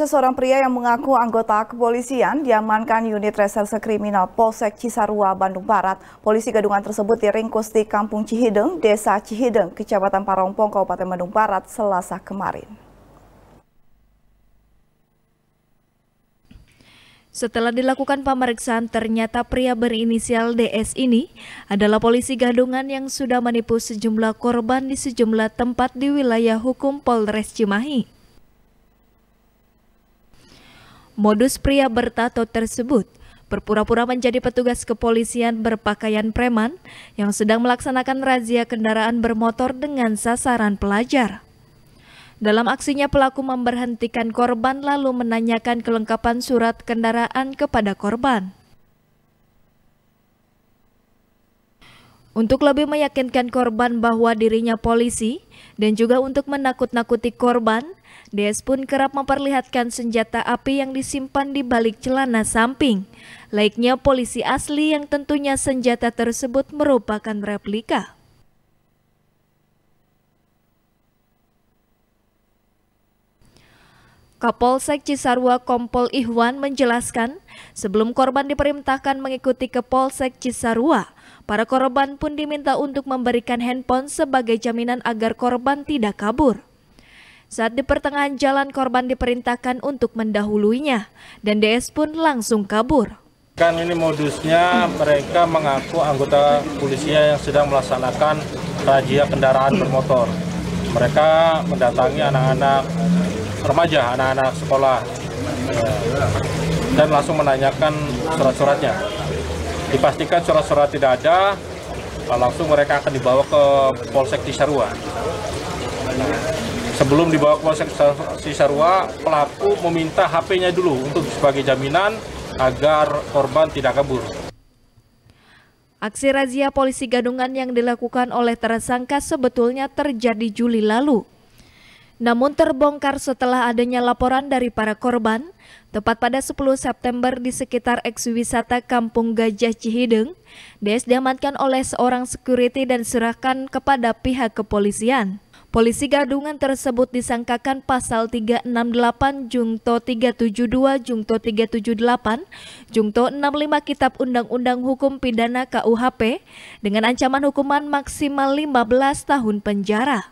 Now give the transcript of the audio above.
Seseorang pria yang mengaku anggota kepolisian diamankan unit reserse kriminal Polsek Cisarua, Bandung Barat. Polisi gadungan tersebut diringkus di Kampung Cihideng, Desa Cihideng, Kecamatan Parongpong, Kabupaten Bandung Barat, Selasa kemarin. Setelah dilakukan pemeriksaan, ternyata pria berinisial DS ini adalah polisi gadungan yang sudah menipu sejumlah korban di sejumlah tempat di wilayah hukum Polres Cimahi. Modus pria bertato tersebut berpura-pura menjadi petugas kepolisian berpakaian preman yang sedang melaksanakan razia kendaraan bermotor dengan sasaran pelajar. Dalam aksinya pelaku memberhentikan korban lalu menanyakan kelengkapan surat kendaraan kepada korban. Untuk lebih meyakinkan korban bahwa dirinya polisi dan juga untuk menakut-nakuti korban, Des pun kerap memperlihatkan senjata api yang disimpan di balik celana samping. Laiknya polisi asli yang tentunya senjata tersebut merupakan replika. Kapolsek Cisarua Kompol Ihwan menjelaskan, Sebelum korban diperintahkan mengikuti ke Polsek Cisarua, para korban pun diminta untuk memberikan handphone sebagai jaminan agar korban tidak kabur. Saat di pertengahan jalan korban diperintahkan untuk mendahuluinya dan DS pun langsung kabur. Kan ini modusnya mereka mengaku anggota polisinya yang sedang melaksanakan razia kendaraan bermotor. Mereka mendatangi anak-anak remaja, anak-anak sekolah dan langsung menanyakan surat-suratnya. Dipastikan surat-surat tidak ada, eh, langsung mereka akan dibawa ke Polsek Cisarua. Sebelum dibawa ke Polsek Cisarua, pelaku meminta HP-nya dulu untuk sebagai jaminan agar korban tidak kabur. Aksi razia polisi gadungan yang dilakukan oleh tersangka sebetulnya terjadi Juli lalu namun terbongkar setelah adanya laporan dari para korban, tepat pada 10 September di sekitar eks wisata Kampung Gajah Cihideng, DS diamankan oleh seorang security dan serahkan kepada pihak kepolisian. Polisi gadungan tersebut disangkakan pasal 368 Jungto 372 Jungto 378 Jungto 65 Kitab Undang-Undang Hukum Pidana KUHP dengan ancaman hukuman maksimal 15 tahun penjara.